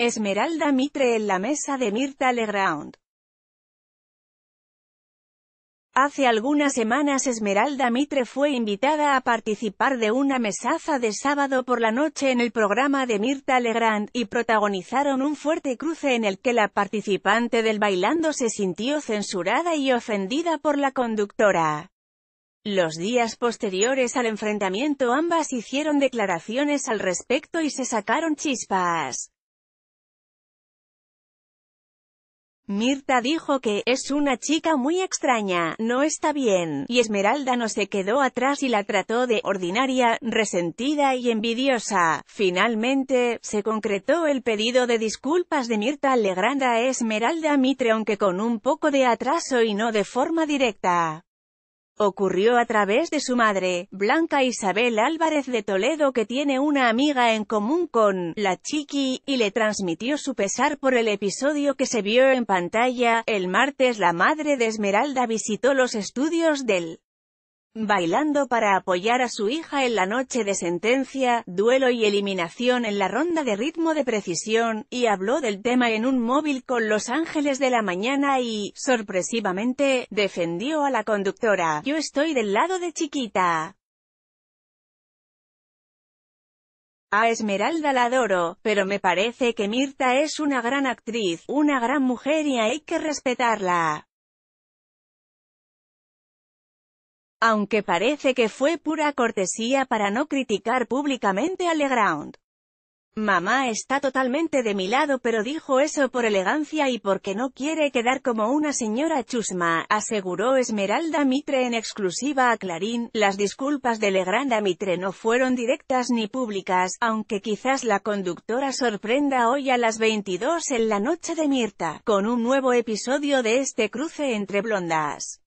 Esmeralda Mitre en la mesa de Mirta Legrand. Hace algunas semanas Esmeralda Mitre fue invitada a participar de una mesaza de sábado por la noche en el programa de Mirta Legrand y protagonizaron un fuerte cruce en el que la participante del bailando se sintió censurada y ofendida por la conductora. Los días posteriores al enfrentamiento ambas hicieron declaraciones al respecto y se sacaron chispas. Mirta dijo que, es una chica muy extraña, no está bien, y Esmeralda no se quedó atrás y la trató de ordinaria, resentida y envidiosa. Finalmente, se concretó el pedido de disculpas de Mirta Legrand a Esmeralda Mitre aunque con un poco de atraso y no de forma directa. Ocurrió a través de su madre, Blanca Isabel Álvarez de Toledo que tiene una amiga en común con la Chiqui, y le transmitió su pesar por el episodio que se vio en pantalla. El martes la madre de Esmeralda visitó los estudios del bailando para apoyar a su hija en la noche de sentencia, duelo y eliminación en la ronda de ritmo de precisión, y habló del tema en un móvil con Los Ángeles de la mañana y, sorpresivamente, defendió a la conductora. Yo estoy del lado de chiquita. A Esmeralda la adoro, pero me parece que Mirta es una gran actriz, una gran mujer y hay que respetarla. Aunque parece que fue pura cortesía para no criticar públicamente a Legrand. Mamá está totalmente de mi lado pero dijo eso por elegancia y porque no quiere quedar como una señora chusma, aseguró Esmeralda Mitre en exclusiva a Clarín. Las disculpas de a Mitre no fueron directas ni públicas, aunque quizás la conductora sorprenda hoy a las 22 en la noche de Mirta, con un nuevo episodio de este cruce entre blondas.